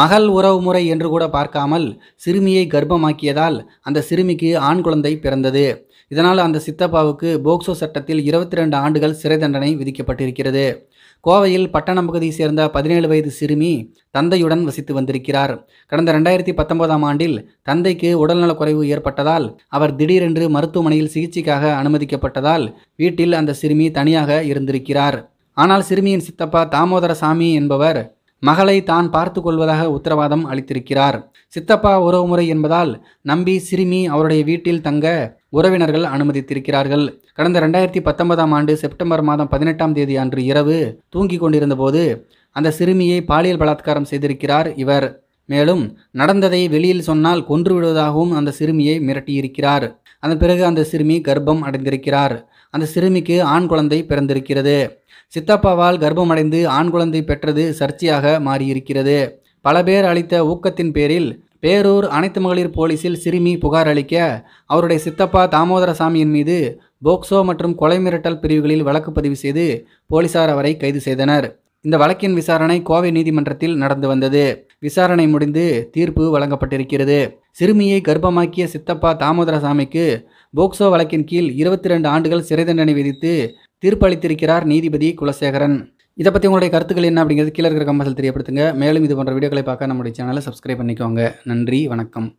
மகள் உறவு முறை என்று கூட பார்க்காமல் சிறுமியை கர்ப்பமாக்கியதால் அந்த சிறுமிக்கு ஆண் குழந்தை பிறந்தது இதனால் அந்த சித்தப்பாவுக்கு போக்சோ சட்டத்தில் இருபத்தி ரெண்டு ஆண்டுகள் சிறை தண்டனை விதிக்கப்பட்டிருக்கிறது கோவையில் பட்டணம் பகுதியை சேர்ந்த பதினேழு வயது சிறுமி தந்தையுடன் வசித்து வந்திருக்கிறார் கடந்த ரெண்டாயிரத்தி பத்தொன்பதாம் ஆண்டில் தந்தைக்கு உடல்நலக்குறைவு ஏற்பட்டதால் அவர் திடீரென்று மருத்துவமனையில் சிகிச்சைக்காக அனுமதிக்கப்பட்டதால் வீட்டில் அந்த சிறுமி தனியாக இருந்திருக்கிறார் ஆனால் சிறுமியின் சித்தப்பா தாமோதர சாமி என்பவர் மகளை தான் பார்த்து கொள்வதாக உத்தரவாதம் அளித்திருக்கிறார் சித்தப்பா உறவுமுறை என்பதால் நம்பி சிறுமி அவருடைய வீட்டில் தங்க உறவினர்கள் அனுமதித்திருக்கிறார்கள் கடந்த ரெண்டாயிரத்தி பத்தொன்பதாம் ஆண்டு செப்டம்பர் மாதம் பதினெட்டாம் தேதி அன்று இரவு தூங்கிக் கொண்டிருந்தபோது அந்த சிறுமியை பாலியல் பலாத்காரம் செய்திருக்கிறார் இவர் மேலும் நடந்ததை வெளியில் சொன்னால் கொன்று விடுவதாகவும் அந்த சிறுமியை மிரட்டியிருக்கிறார் அதன் பிறகு அந்த சிறுமி கர்ப்பம் அடைந்திருக்கிறார் அந்த சிறுமிக்கு ஆண் குழந்தை பிறந்திருக்கிறது சித்தப்பாவால் கர்ப்பமடைந்து ஆண் குழந்தை பெற்றது சர்ச்சையாக மாறியிருக்கிறது பல பேர் அளித்த ஊக்கத்தின் பேரில் பேரூர் அனைத்து மகளிர் போலீசில் சிறுமி புகார் அளிக்க அவருடைய சித்தப்பா தாமோதரசாமியின் மீது போக்சோ மற்றும் கொலை மிரட்டல் பிரிவுகளில் வழக்கு பதிவு செய்து போலீசார் அவரை கைது செய்தனர் இந்த வழக்கின் விசாரணை கோவை நீதிமன்றத்தில் நடந்து வந்தது விசாரணை முடிந்து தீர்ப்பு வழங்கப்பட்டிருக்கிறது சிறுமியை கர்ப்பமாக்கிய சித்தப்பா தாமோதரசாமிக்கு போக்சோ வழக்கின் கீழ் இருபத்தி ரெண்டு ஆண்டுகள் சிறை தண்டனை விதித்து தீர்ப்பளித்திருக்கிறார் நீதிபதி குலசேகரன் இதை பற்றி உங்களுடைய கருத்துக்கள் என்ன அப்படிங்கிறது கீழே இருக்கிற கம்பத்தில் தெரியப்படுத்துங்க மேலும் இது போன்ற வீடியோக்களை பார்க்க நம்முடைய சேனலை சப்ஸ்கிரைப் பண்ணிக்கோங்க நன்றி வணக்கம்